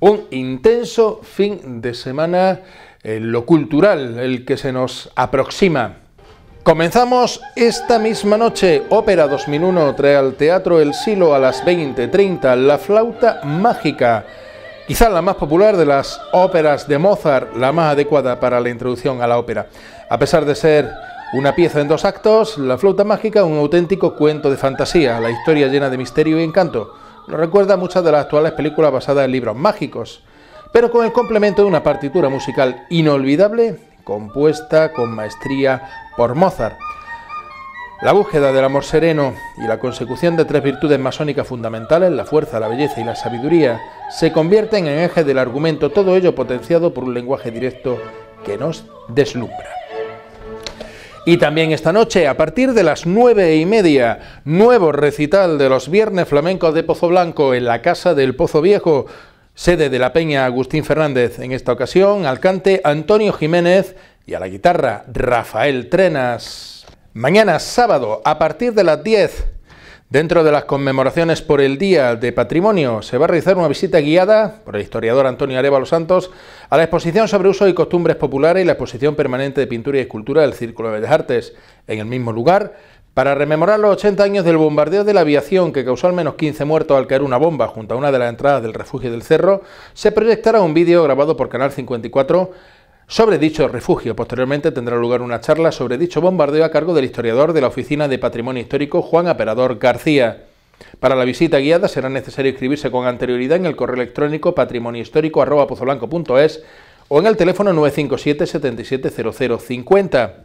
un intenso fin de semana en lo cultural, el que se nos aproxima. Comenzamos esta misma noche. Ópera 2001 trae al Teatro El Silo a las 20.30 La Flauta Mágica. Quizá la más popular de las óperas de Mozart, la más adecuada para la introducción a la ópera. A pesar de ser una pieza en dos actos, La Flauta Mágica, un auténtico cuento de fantasía, la historia llena de misterio y encanto. Lo recuerda muchas de las actuales películas basadas en libros mágicos, pero con el complemento de una partitura musical inolvidable compuesta con maestría por Mozart. La búsqueda del amor sereno y la consecución de tres virtudes masónicas fundamentales, la fuerza, la belleza y la sabiduría, se convierten en eje del argumento, todo ello potenciado por un lenguaje directo que nos deslumbra. Y también esta noche, a partir de las nueve y media, nuevo recital de los Viernes Flamencos de Pozo Blanco en la Casa del Pozo Viejo, sede de la Peña Agustín Fernández. En esta ocasión, al cante Antonio Jiménez y a la guitarra Rafael Trenas. Mañana sábado, a partir de las 10, Dentro de las conmemoraciones por el Día de Patrimonio se va a realizar una visita guiada por el historiador Antonio Arevalo Santos a la exposición sobre usos y costumbres populares y la exposición permanente de pintura y escultura del Círculo de Bellas Artes en el mismo lugar para rememorar los 80 años del bombardeo de la aviación que causó al menos 15 muertos al caer una bomba junto a una de las entradas del refugio del Cerro, se proyectará un vídeo grabado por Canal 54 sobre dicho refugio, posteriormente tendrá lugar una charla sobre dicho bombardeo a cargo del historiador de la Oficina de Patrimonio Histórico Juan Aperador García. Para la visita guiada será necesario inscribirse con anterioridad en el correo electrónico patrimoniohistórico.es o en el teléfono 957 770050.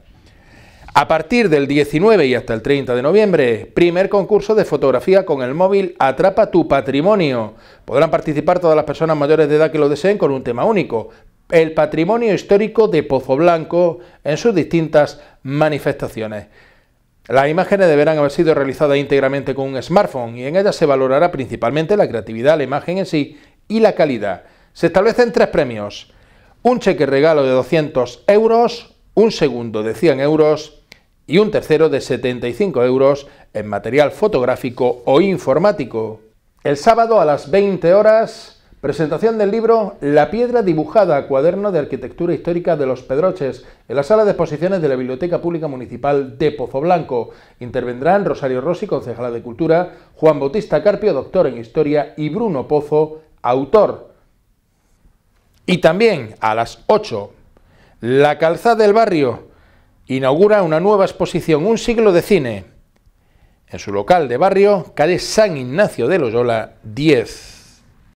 A partir del 19 y hasta el 30 de noviembre, primer concurso de fotografía con el móvil Atrapa tu patrimonio. Podrán participar todas las personas mayores de edad que lo deseen con un tema único, el patrimonio histórico de Pozo Blanco en sus distintas manifestaciones. Las imágenes deberán haber sido realizadas íntegramente con un smartphone y en ellas se valorará principalmente la creatividad, la imagen en sí y la calidad. Se establecen tres premios. Un cheque regalo de 200 euros, un segundo de 100 euros y un tercero de 75 euros en material fotográfico o informático. El sábado a las 20 horas Presentación del libro La piedra dibujada, cuaderno de arquitectura histórica de los Pedroches, en la sala de exposiciones de la Biblioteca Pública Municipal de Pozo Blanco. Intervendrán Rosario Rossi, concejala de Cultura, Juan Bautista Carpio, doctor en Historia, y Bruno Pozo, autor. Y también a las 8, La calzada del barrio inaugura una nueva exposición, un siglo de cine, en su local de barrio, calle San Ignacio de Loyola 10.